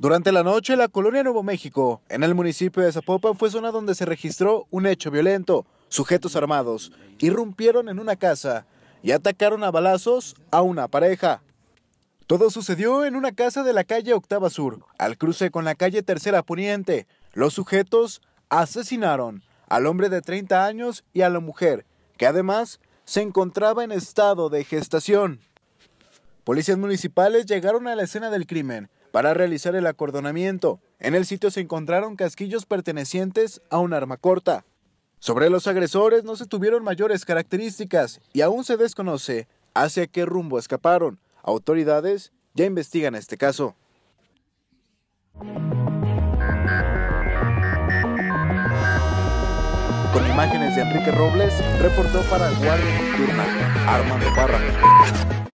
Durante la noche, la colonia Nuevo México, en el municipio de Zapopan, fue zona donde se registró un hecho violento. Sujetos armados irrumpieron en una casa y atacaron a balazos a una pareja. Todo sucedió en una casa de la calle Octava Sur, al cruce con la calle Tercera Poniente. Los sujetos asesinaron al hombre de 30 años y a la mujer, que además se encontraba en estado de gestación. Policías municipales llegaron a la escena del crimen para realizar el acordonamiento. En el sitio se encontraron casquillos pertenecientes a un arma corta. Sobre los agresores no se tuvieron mayores características y aún se desconoce hacia qué rumbo escaparon. Autoridades ya investigan este caso. Con imágenes de Enrique Robles, reportó para el Guardia Nocturna, Armando barra.